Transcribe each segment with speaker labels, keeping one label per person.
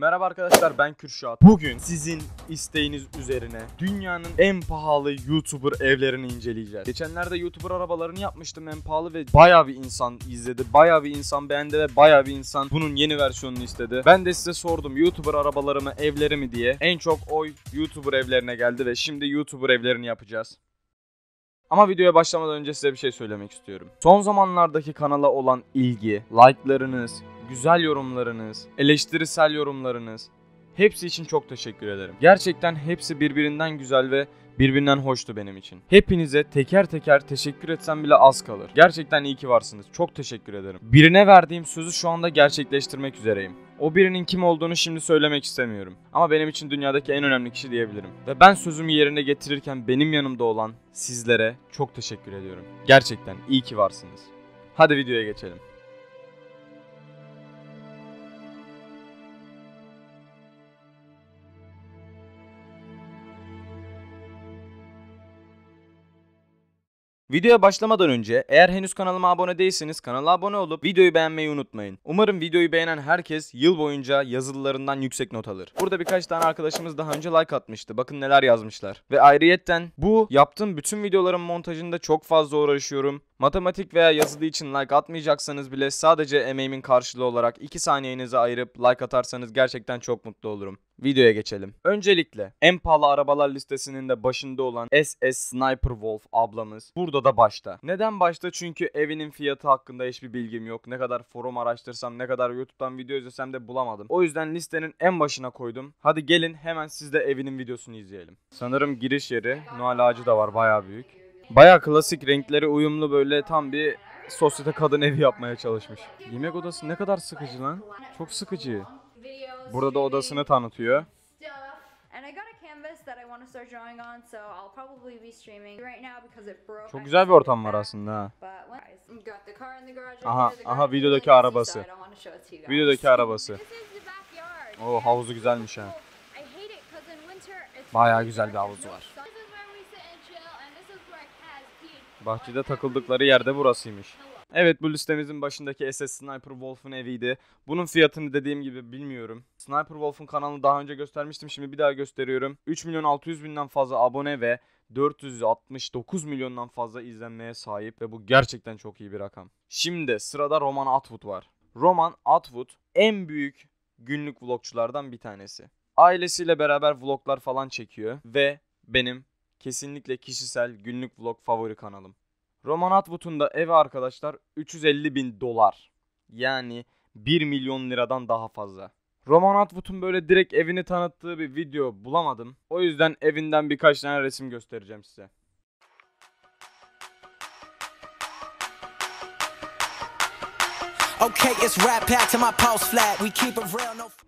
Speaker 1: Merhaba arkadaşlar ben Kürşat. Bugün sizin isteğiniz üzerine dünyanın en pahalı YouTuber evlerini inceleyeceğiz. Geçenlerde YouTuber arabalarını yapmıştım en pahalı ve baya bir insan izledi. baya bir insan beğendi ve baya bir insan bunun yeni versiyonunu istedi. Ben de size sordum YouTuber arabaları mı evleri mi diye. En çok oy YouTuber evlerine geldi ve şimdi YouTuber evlerini yapacağız. Ama videoya başlamadan önce size bir şey söylemek istiyorum. Son zamanlardaki kanala olan ilgi, like'larınız, güzel yorumlarınız, eleştirisel yorumlarınız hepsi için çok teşekkür ederim. Gerçekten hepsi birbirinden güzel ve birbirinden hoştu benim için. Hepinize teker teker teşekkür etsem bile az kalır. Gerçekten iyi ki varsınız. Çok teşekkür ederim. Birine verdiğim sözü şu anda gerçekleştirmek üzereyim. O birinin kim olduğunu şimdi söylemek istemiyorum. Ama benim için dünyadaki en önemli kişi diyebilirim. Ve ben sözümü yerine getirirken benim yanımda olan sizlere çok teşekkür ediyorum. Gerçekten iyi ki varsınız. Hadi videoya geçelim. Videoya başlamadan önce eğer henüz kanalıma abone değilseniz kanala abone olup videoyu beğenmeyi unutmayın. Umarım videoyu beğenen herkes yıl boyunca yazılılarından yüksek not alır. Burada birkaç tane arkadaşımız daha önce like atmıştı. Bakın neler yazmışlar. Ve ayrıyetten bu yaptığım bütün videoların montajında çok fazla uğraşıyorum. Matematik veya yazılı için like atmayacaksanız bile sadece emeğimin karşılığı olarak 2 saniyenizi ayırıp like atarsanız gerçekten çok mutlu olurum. Videoya geçelim. Öncelikle en pahalı arabalar listesinin de başında olan SS Sniper Wolf ablamız burada da başta. Neden başta? Çünkü evinin fiyatı hakkında hiçbir bilgim yok. Ne kadar forum araştırsam, ne kadar YouTube'dan video izlesem de bulamadım. O yüzden listenin en başına koydum. Hadi gelin hemen siz de evinin videosunu izleyelim. Sanırım giriş yeri, Noel ağacı da var bayağı büyük. Baya klasik renkleri uyumlu böyle tam bir sosyete kadın evi yapmaya çalışmış. Yemek odası ne kadar sıkıcı lan. Çok sıkıcı. Burada da odasını tanıtıyor. Çok güzel bir ortam var aslında. Aha, aha videodaki arabası. Videodaki arabası. O oh, havuzu güzelmiş ha. Bayağı güzel bir havuzu var. Bahçede takıldıkları yerde burasıymış. Evet bu listemizin başındaki SS Sniper Wolf'un eviydi. Bunun fiyatını dediğim gibi bilmiyorum. Sniper Wolf'un kanalını daha önce göstermiştim şimdi bir daha gösteriyorum. 3 milyon 600 binden fazla abone ve 469 milyondan fazla izlenmeye sahip ve bu gerçekten çok iyi bir rakam. Şimdi sırada Roman Atwood var. Roman Atwood en büyük günlük vlogçulardan bir tanesi. Ailesiyle beraber vloglar falan çekiyor ve benim kesinlikle kişisel günlük vlog favori kanalım. Roman Atwood'un da evi arkadaşlar 350 bin dolar. Yani 1 milyon liradan daha fazla. Roman Atwood'un böyle direkt evini tanıttığı bir video bulamadım. O yüzden evinden birkaç tane resim göstereceğim size.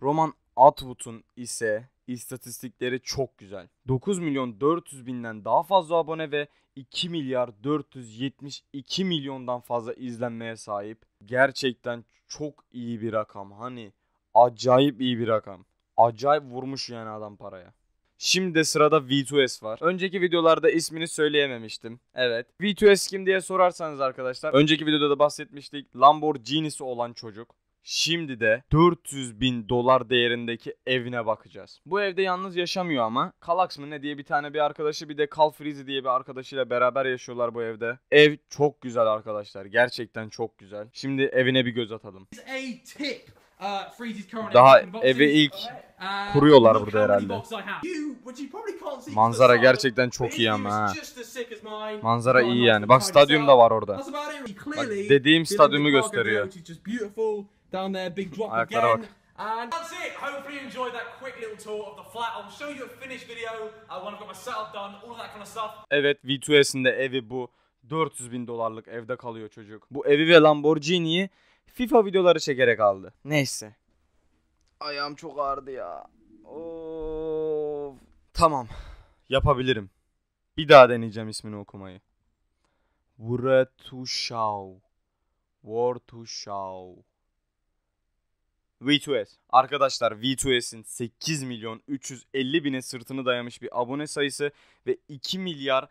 Speaker 1: Roman Atwood'un ise İstatistikleri çok güzel. 9 milyon 400 binden daha fazla abone ve 2 milyar 472 milyondan fazla izlenmeye sahip. Gerçekten çok iyi bir rakam. Hani acayip iyi bir rakam. Acayip vurmuş yani adam paraya. Şimdi de sırada V2S var. Önceki videolarda ismini söyleyememiştim. Evet. V2S kim diye sorarsanız arkadaşlar. Önceki videoda da bahsetmiştik. Lamborghini'si olan çocuk. Şimdi de 400 bin dolar değerindeki evine bakacağız. Bu evde yalnız yaşamıyor ama. Kalax mı ne diye bir tane bir arkadaşı bir de Cal Freezy diye bir arkadaşıyla beraber yaşıyorlar bu evde. Ev çok güzel arkadaşlar. Gerçekten çok güzel. Şimdi evine bir göz atalım. Uh, Daha eve ilk uh, kuruyorlar burada herhalde. Manzara gerçekten çok iyi ama ha. Manzara iyi yani. Bak stadyum da var orada. Bak, dediğim stadyumu gösteriyor. Down there, big drop Ayaklara again. Bak. And that's it. Hopefully you enjoyed that quick little tour of the flat. I'll show you a finished video uh, when I've got my setup done, all of that kind of stuff. Evet, V2S'in de evi bu. 400 bin dolarlık evde kalıyor çocuk. Bu evi ve Lamborghini'yi FIFA videoları çekerek aldı. Neyse. Ayağım çok ağrıdı ya. Of. Tamam. Yapabilirim. Bir daha deneyeceğim ismini okumayı. Vretuşav. Vortuşav. V2S. Arkadaşlar V2S'in 8 milyon 350 bine sırtını dayamış bir abone sayısı ve 2 milyar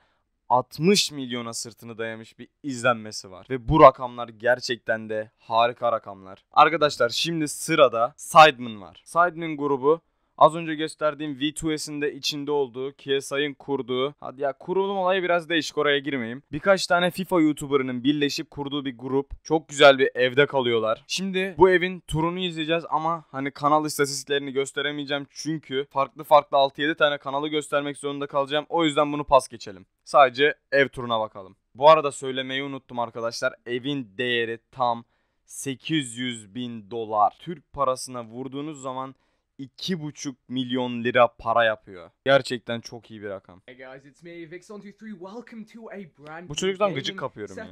Speaker 1: 60 milyona sırtını dayamış bir izlenmesi var. Ve bu rakamlar gerçekten de harika rakamlar. Arkadaşlar şimdi sırada Sidemen var. Sidemen grubu Az önce gösterdiğim V2S'in de içinde olduğu, KSI'ın kurduğu. Hadi ya kurulum olayı biraz değişik oraya girmeyeyim. Birkaç tane FIFA YouTuber'ının birleşip kurduğu bir grup. Çok güzel bir evde kalıyorlar. Şimdi bu evin turunu izleyeceğiz ama hani kanal istatistiklerini gösteremeyeceğim çünkü farklı farklı 6-7 tane kanalı göstermek zorunda kalacağım. O yüzden bunu pas geçelim. Sadece ev turuna bakalım. Bu arada söylemeyi unuttum arkadaşlar. Evin değeri tam 800 bin dolar. Türk parasına vurduğunuz zaman 2,5 milyon lira para yapıyor. Gerçekten çok iyi bir rakam. Hey guys, it's me, Vix123. Welcome to a brand Bu çocuktan gıcık kapıyorum ya.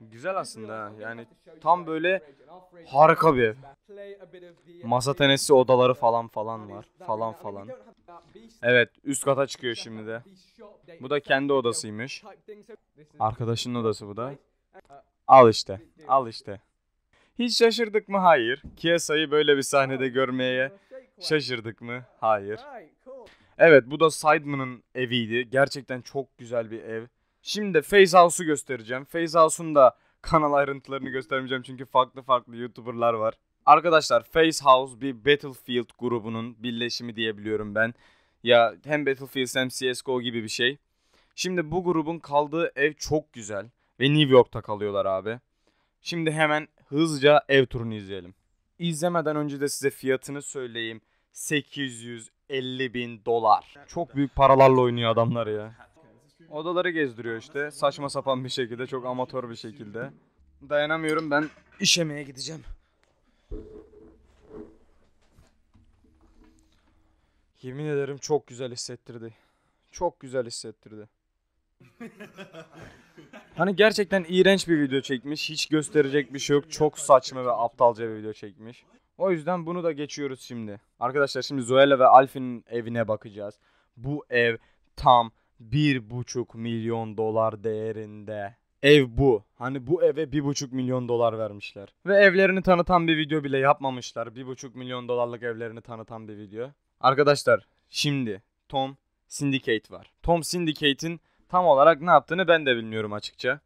Speaker 1: Güzel aslında yani tam böyle harika bir Masa tenisi odaları falan falan var. Falan falan. Evet üst kata çıkıyor şimdi de. Bu da kendi odasıymış. Arkadaşının odası bu da. Uh, al işte. Al işte. Hiç şaşırdık mı? Hayır. Kiesa'yı böyle bir sahnede görmeye şaşırdık mı? Hayır. Evet bu da Sideman'ın eviydi. Gerçekten çok güzel bir ev. Şimdi de Face House'u göstereceğim. Face House'un da kanal ayrıntılarını göstermeyeceğim çünkü farklı farklı YouTuber'lar var. Arkadaşlar Face House bir Battlefield grubunun birleşimi diyebiliyorum ben. Ya hem Battlefield hem CSGO gibi bir şey. Şimdi bu grubun kaldığı ev çok güzel ve New York'ta kalıyorlar abi. Şimdi hemen hızlıca ev turunu izleyelim. İzlemeden önce de size fiyatını söyleyeyim. 850 bin dolar. Çok büyük paralarla oynuyor adamlar ya. Odaları gezdiriyor işte. Saçma sapan bir şekilde, çok amatör bir şekilde. Dayanamıyorum ben işemeye gideceğim. Yemin ederim çok güzel hissettirdi. Çok güzel hissettirdi. hani gerçekten iğrenç bir video çekmiş. Hiç gösterecek bir şey yok. Çok saçma ve aptalca bir video çekmiş. O yüzden bunu da geçiyoruz şimdi. Arkadaşlar şimdi Zoella ve Alfin'in evine bakacağız. Bu ev tam 1,5 milyon dolar değerinde. Ev bu. Hani bu eve 1,5 milyon dolar vermişler. Ve evlerini tanıtan bir video bile yapmamışlar. 1,5 milyon dolarlık evlerini tanıtan bir video. Arkadaşlar şimdi Tom Syndicate var. Tom Syndicate'in tam olarak ne yaptığını ben de bilmiyorum açıkça.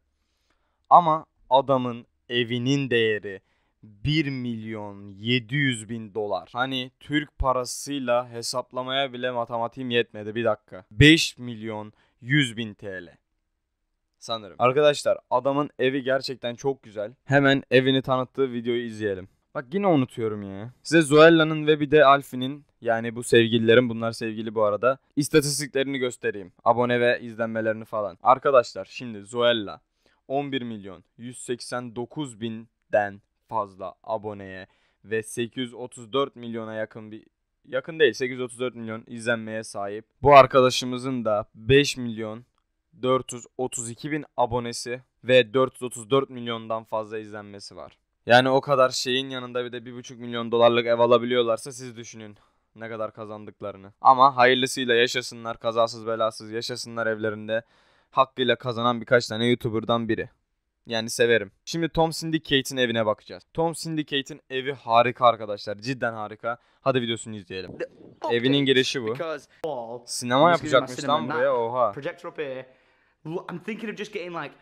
Speaker 1: Ama adamın evinin değeri 1 milyon 700 bin dolar. Hani Türk parasıyla hesaplamaya bile matematiğim yetmedi bir dakika. 5 milyon 100 bin TL. Sanırım. Arkadaşlar adamın evi gerçekten çok güzel. Hemen evini tanıttığı videoyu izleyelim. Bak yine unutuyorum ya. Size Zoella'nın ve bir de Alfin'in yani bu sevgililerin bunlar sevgili bu arada. istatistiklerini göstereyim. Abone ve izlenmelerini falan. Arkadaşlar şimdi Zoella 11 milyon 189 binden fazla aboneye ve 834 milyona yakın bir yakın değil 834 milyon izlenmeye sahip. Bu arkadaşımızın da 5 milyon 432 bin abonesi ve 434 milyondan fazla izlenmesi var. Yani o kadar şeyin yanında bir de 1,5 milyon dolarlık ev alabiliyorlarsa siz düşünün ne kadar kazandıklarını. Ama hayırlısıyla yaşasınlar kazasız belasız yaşasınlar evlerinde hakkıyla kazanan birkaç tane YouTuber'dan biri. Yani severim. Şimdi Tom Syndicate'in evine bakacağız. Tom Syndicate'in evi harika arkadaşlar. Cidden harika. Hadi videosunu izleyelim. Evinin girişi bu. Sinema yapacakmış lan buraya oha. I'm thinking of just getting like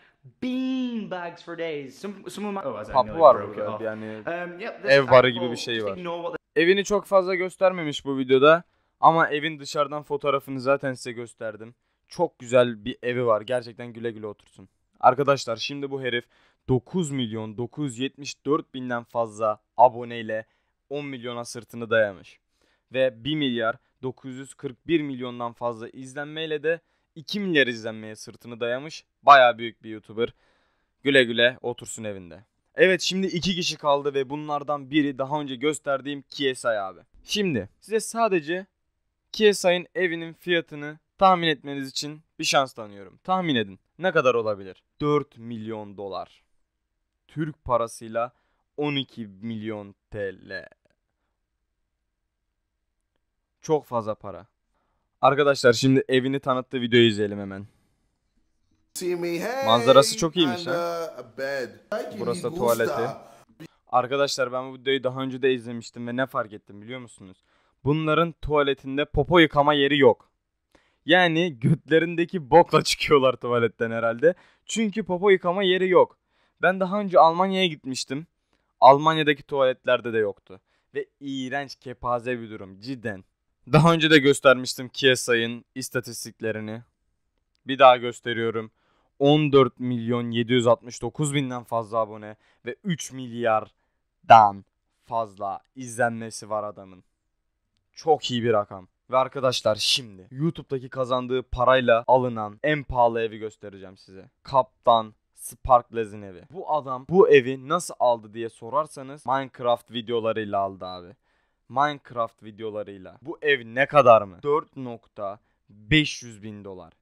Speaker 1: beanbags for days. Some, some of my... Oh, Hapı var burada yani um, yep, ev varı gibi bir şey var. Evini çok fazla göstermemiş bu videoda ama evin dışarıdan fotoğrafını zaten size gösterdim. Çok güzel bir evi var gerçekten güle güle otursun. Arkadaşlar şimdi bu herif 9 milyon 974 binden fazla aboneyle 10 milyona sırtını dayamış. Ve 1 milyar 941 milyondan fazla izlenmeyle de 2 milyar izlenmeye sırtını dayamış baya büyük bir YouTuber. Güle güle otursun evinde. Evet şimdi iki kişi kaldı ve bunlardan biri daha önce gösterdiğim Kiesay abi. Şimdi size sadece Kiesay'ın evinin fiyatını tahmin etmeniz için bir şans tanıyorum. Tahmin edin ne kadar olabilir? 4 milyon dolar. Türk parasıyla 12 milyon TL. Çok fazla para. Arkadaşlar şimdi evini tanıttığı videoyu izleyelim hemen. Manzarası çok iyiymiş ha. Burası da tuvaleti. Arkadaşlar ben bu videoyu daha önce de izlemiştim ve ne fark ettim biliyor musunuz? Bunların tuvaletinde popo yıkama yeri yok. Yani götlerindeki bokla çıkıyorlar tuvaletten herhalde. Çünkü popo yıkama yeri yok. Ben daha önce Almanya'ya gitmiştim. Almanya'daki tuvaletlerde de yoktu. Ve iğrenç kepaze bir durum cidden. Daha önce de göstermiştim Kiesa'nın istatistiklerini. Bir daha gösteriyorum. 14 milyon 769 binden fazla abone ve 3 milyardan fazla izlenmesi var adamın. Çok iyi bir rakam. Ve arkadaşlar şimdi YouTube'daki kazandığı parayla alınan en pahalı evi göstereceğim size. Kaptan Sparkles'in evi. Bu adam bu evi nasıl aldı diye sorarsanız Minecraft videolarıyla aldı abi. Minecraft videolarıyla. Bu ev ne kadar mı? 4.500 bin dolar.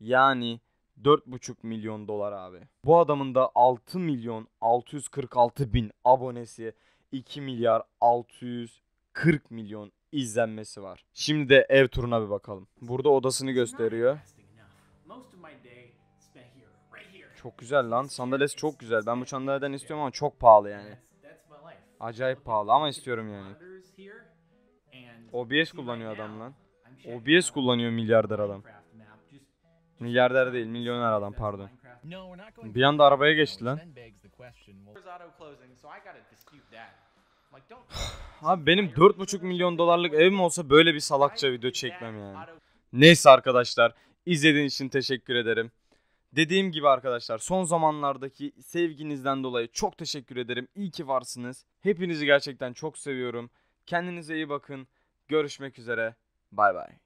Speaker 1: Yani 4.5 milyon dolar abi. Bu adamın da 6 milyon 646 bin abonesi 2 milyar 640 milyon izlenmesi var. Şimdi de ev turuna bir bakalım. Burada odasını gösteriyor. Çok güzel lan. Sandalyesi çok güzel. Ben bu sandalyeden istiyorum ama çok pahalı yani. Acayip pahalı ama istiyorum yani. OBS kullanıyor adam lan. OBS kullanıyor milyarder adam. Milyarder değil, milyoner adam pardon. Bir anda arabaya geçti lan. Abi benim 4,5 milyon dolarlık evim olsa böyle bir salakça video çekmem yani. Neyse arkadaşlar, izlediğiniz için teşekkür ederim. Dediğim gibi arkadaşlar son zamanlardaki sevginizden dolayı çok teşekkür ederim. İyi ki varsınız. Hepinizi gerçekten çok seviyorum. Kendinize iyi bakın. Görüşmek üzere. Bay bay.